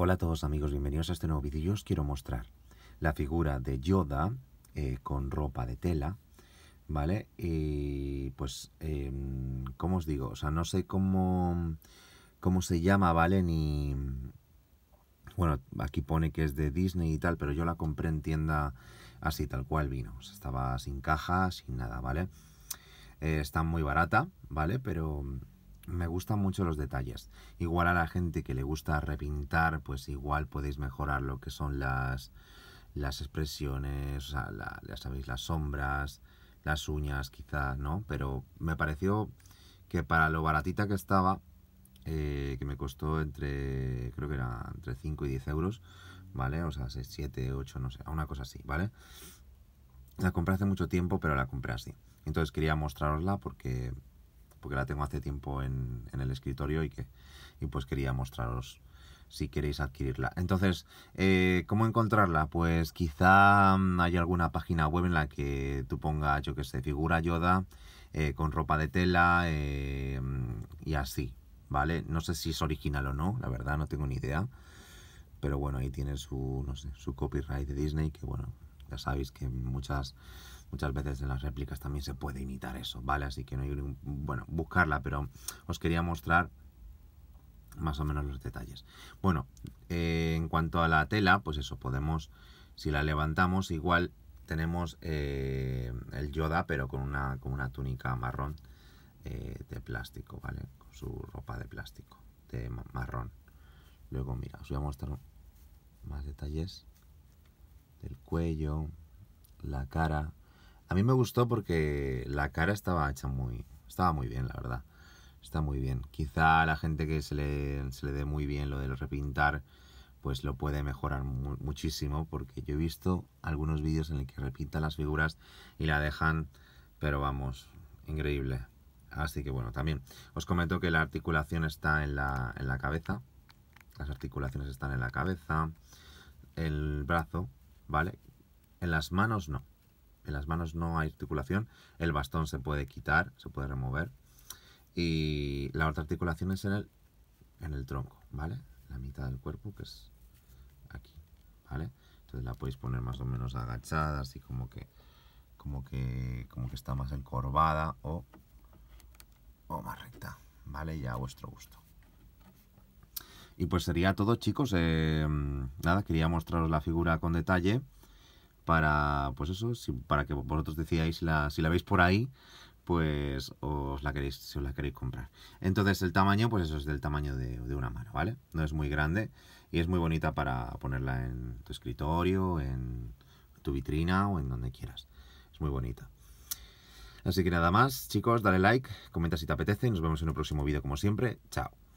Hola a todos amigos, bienvenidos a este nuevo vídeo. Yo os quiero mostrar la figura de Yoda eh, con ropa de tela, ¿vale? Y pues, em, ¿cómo os digo? O sea, no sé cómo, cómo se llama, ¿vale? Ni... Bueno, aquí pone que es de Disney y tal, pero yo la compré en tienda así, tal cual vino. estaba sin caja, sin nada, ¿vale? Eh, está muy barata, ¿vale? Pero me gustan mucho los detalles. Igual a la gente que le gusta repintar, pues igual podéis mejorar lo que son las, las expresiones, o sea, sabéis, las sombras, las uñas quizás, ¿no? Pero me pareció que para lo baratita que estaba, eh, que me costó entre, creo que era entre 5 y 10 euros, ¿vale? O sea, 6, 7, 8, no sé, una cosa así, ¿vale? La compré hace mucho tiempo, pero la compré así. Entonces quería mostrarosla porque porque la tengo hace tiempo en, el escritorio y que y pues quería mostraros si queréis adquirirla. Entonces, eh, ¿cómo encontrarla? Pues quizá mm, hay alguna página web en la que tú pongas, yo que sé, figura Yoda eh, con ropa de tela eh, mm, y así, ¿vale? No sé si es original o no, la verdad no tengo ni idea. Pero bueno, ahí tiene su, no sé, su copyright de Disney, que bueno, ya sabéis que muchas, muchas veces en las réplicas también se puede imitar eso, ¿vale? Así que no hay, bueno, buscarla, pero os quería mostrar más o menos los detalles. Bueno, eh, en cuanto a la tela, pues eso, podemos, si la levantamos, igual tenemos eh, el Yoda, pero con una, con una túnica marrón eh, de plástico, ¿vale? Con su ropa de plástico, de marrón. Luego, mira, os voy a mostrar más detalles cuello, la cara. A mí me gustó porque la cara estaba hecha muy, estaba muy bien, la verdad. Está muy bien. Quizá la gente que se le, dé muy bien lo de repintar, pues lo puede mejorar muchísimo, porque yo he visto algunos vídeos en el que repintan las figuras y la dejan, pero vamos, increíble. Así que bueno, también os comento que la articulación está en la, en la cabeza. Las articulaciones están en la cabeza, el brazo, ¿vale? En las manos no. En las manos no hay articulación. El bastón se puede quitar, se puede remover. Y la otra articulación es en el, en el tronco, ¿vale? La mitad del cuerpo que es aquí, ¿vale? Entonces la podéis poner más o menos agachada, así como que, como que, como que está más encorvada o, o más recta, ¿vale? Ya a vuestro gusto. Y pues sería todo chicos, eh, nada, quería mostraros la figura con detalle para, pues eso, para que vosotros decíais, si la, veis por ahí, pues os la queréis, si os la queréis comprar. Entonces el tamaño, pues eso es del tamaño de, de, una mano, ¿vale? No es muy grande y es muy bonita para ponerla en tu escritorio, en tu vitrina o en donde quieras. Es muy bonita. Así que nada más, chicos, dale like, comenta si te apetece y nos vemos en un próximo vídeo como siempre. Chao.